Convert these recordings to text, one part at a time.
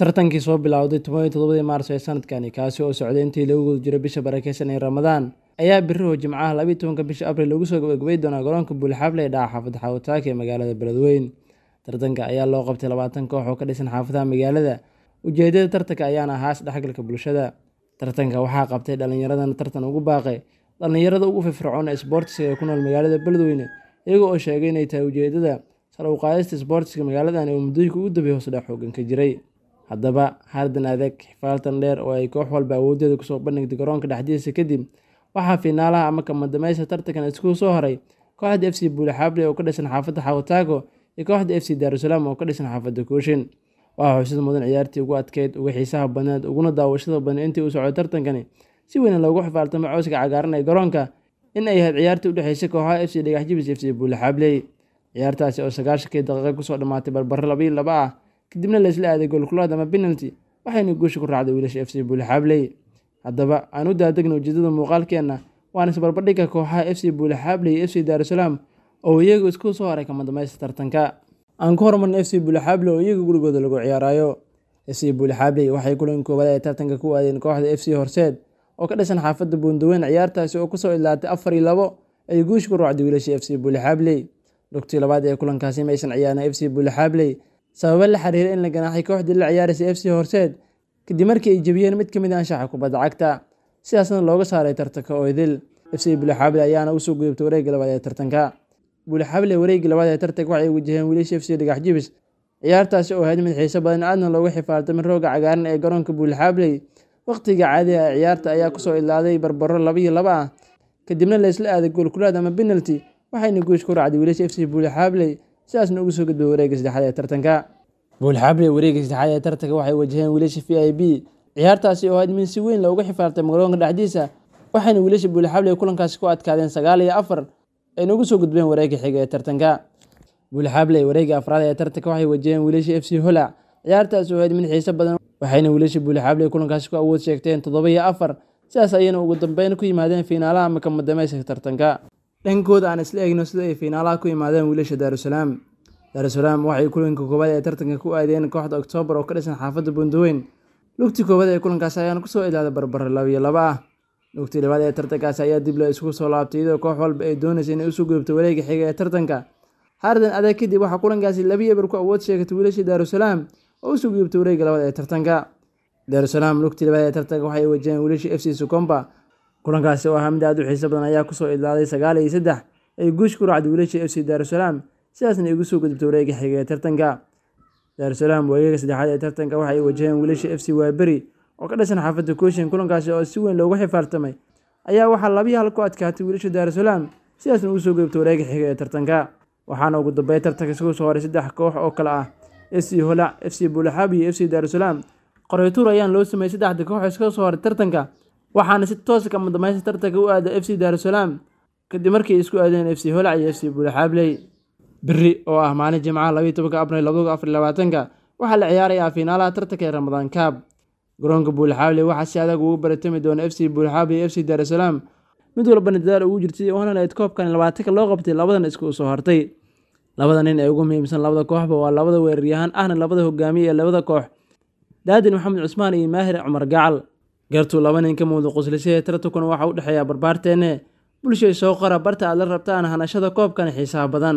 tartankii soo bilowday toban todobadii maarso ee sanadkani kaasi oo socday intii lagu guda jiro bisha barakeysan ee ramadaan ayaa biriho jimcaha labiiy tobanka bisha abril lagu soo gabagabay doonaa garoonka buulxable ee dhaca xaafad xawataaka ee magaalada beledweyn tartanka ayaa loo qabtay labaatan koox oo ka dhisan xaafadaha magaalada ujeedada tartanka ayaana ahaa isdhexgalka bulshada tartanka waxaa qabtay dhallinyaradana tartan ugu baaqay dhallinyarada ugu firfircoon ee sboortisiga ee ku nool magaalada beledweyne iyaga oo sheegay inay tahay ujeedada sar uqaadista sboortiska magaaladan ee mudooyinka ugu dabay hoosdhac xoogan ka jiray haddaba xaardan adeeg xifaaltan dheer oo ay koox walba awooddeeda kusoo bandhigtay garoonka dhexdiisa kadib waxaa fiinaalaha ama kamadameysta tartankan isku soo horay kooxda f c buulixaable oo ka dhisan xaafadda xawataago iyo kooxda f c daarusalaam oo ka dhisan xaafadda kuushin waxaa xusid mudan ciyaartii ugu adkeyd uga xiisaha badneed uguna daawashada badneed intii uu socday tartankani si weyna loogu xifaaltamo cowska cagaaran ee garoonka in ay ahayd ciyaartii u dhexeysay kooxaha f c dhagaxjibis f c buulixaabley ciyaartaasi oo sagaashankii daqiiqa kusoo dhammaatay barbaro labayo laba ah kadibna laysla aaday goolkulaad ama penalty waxayna guusha ku raacday wiilasha f c buulixaabley haddaba aan u daadegna ujeedada muuqaalkeenna waana isbarbadhigga kooxaha f c buulixaabley iyo f c daarusalaam oo iyagu isku soo haray kama damaysta tartanka aan ku hormarna f c buulixaable oo iyaga gurigooda lagu ciyaaraayo f c buulixaabley waxay kulan koobaad ay tartanka ku aadeen kooxda f c horseed oo ka dhisan xaafadda buundaweyn ciyaartaasi oo kusoo ilaatay afar iyo labo ay guusha ku raacday wiilasha f c buulixaabley dhugtii labaad ee kulankaasi maysan ciyaarin f c buulixaabley sababo la xiriira in la ganaaxay kooxdii la ciyaaraysa f c horseed kadib markii ay jebiyeen mid ka mid ah anshaxa kubadda cagta sidaasna looga saaray tartanka oo idil f c buulixable ayaana usoo gudubtay wareegga labaad ee tartanka buulixable wareeggii labaad ee tartanka waxay wajaheen wiilasha f c dhigax jibis ciyaartaasi oo ahayd mid xiiso badan aadna loogu xifaartamay rooga cagaaran ee garoonka buulixabley waqtiga caadiga ee ciyaarta ayaa kusoo ilaaday barbaro labaiyo laba ah kadibna laysla aaday goolkulaad ama benalti waxayna guush ku racday wiilasha f c buulixabley sidaasna ugu soo gudba wareega saddexaad ee tartanka buulxabre wareegga saddexaad ee tartanka waxay wajaheen wiilasha v i b ciyaartaasi oo ayd si weyn looga xifaartay magaloonka dhexdiisa waxayna wiilasha buulxable kulankaasi ku adkaadeen sagaal iyo afar ayna ugu soo gudbeen wareegga xiga ee tartanka buulxable wareegga afraad ee tartanka waxay wajaheen wiilasha f c hola ciyaartaasi oo ayd min xiise badan waxayna wiilasha buulxable kulankaasi ku awood sheegteen toddoba iyo afar sidaas ayayna ugu dambeyn ku yimaadeen fiinaalaha makamadameyska tartanka dhankooda aan isla egno sida ay fiinaalaha ku yimaadeen wiilasha daarusalaam daarusalaam waxay kulanka koowaad ee tartanka ku aadeen kooxda oktoobar oo ka dhisan xaafadda buundaweyn lugti koobaad ee kulankaasi ayaana kusoo ilaada barbare labiyo laba ah lugti labaad ee tartankaasi ayaa dib la isku soo laabtay iyadoo koox walba ay doonaysa inay usoo gudubto wareega xiga ee tartanka hardan adag kadib waxaa kulankaasi laba yebar ku awood sheegatay wiilasha daarusalaam oo usoo gudubtay wareega labaad ee tartanka daarusalaam lugti labaad ee tartanka waxay wajaheen wiilasha f c sukomba kulankaasi oo ahaa mid aad u xiiso badan ayaa kusoo idlaaday sagaal iyo saddex ay guush ku raacday wiilasha f c daarusalaam sidaasna igu soo gudubtay wareega xiga ee tartanka daarusalaam wareega saddexaad ee tartanka waxa ay wajaheen wiilasha f c waaberi oo ka dhisan xaafadda kooshin kulankaasi oo si weyn loogu xifaartamay ayaa waxaa labiyi hal ku adkaatay wiilasha daarusalaam sidaasna ugu soo gudubtay wareega xiga ee tartanka waxaana ugu dambeya tartanka isku soo horay saddex koox oo kale ah f c holac f c buulaxaab iyo f c daarusalaam qoreytuur ayaan loo sameeyey saddexda koox iska soo horay tartanka waxaana si toos kama dambaysta tartanka u aaday f c daarusalaam kadib markii isku aadeen f c holac iyo f c buulaxaabley beri oo ah maalin jimcaha labaiy tobanka abril labaatanka waxaa la ciyaarayaa fiinaalaha tartanka ee ramadaan kaab garoonka buulaxaable waxaa si adag ugu baratami doona f c buulaxaable iyo f c daarusalaam mid walbana dadaal ugu jirtay waana ayd koobkan labaatanka loo qabtay labadan isku soo hortay labada nin ee ugu muhiimsan labada kooxba waa labada weeraryahaan ahna labada hogaamiye ee labada koox daadin maxamed cusmaan iyo maahir cumar gacal gartu laba nin ka muuda quslisahee tartankuna waxa u dhexeeya barbaarteenne bulshay soo qara barta aad la rabtaan hanashada koobkan xiisaha badan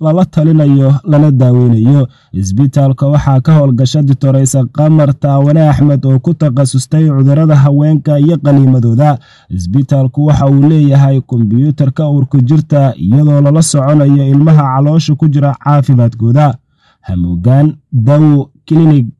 lala talinayo lana daaweynayo isbitaalka waxaa ka howlgasha ditoreysa qamar taawane axmed oo ku takhasustay cudurada haweenka iyo qaniimadooda isbitaalku waxa uu leeyahay kombyuutarka uurku jirta iyadoo lala soconayo ilmaha caloosha ku jira caafimaadkooda hamuugaan dawo clinig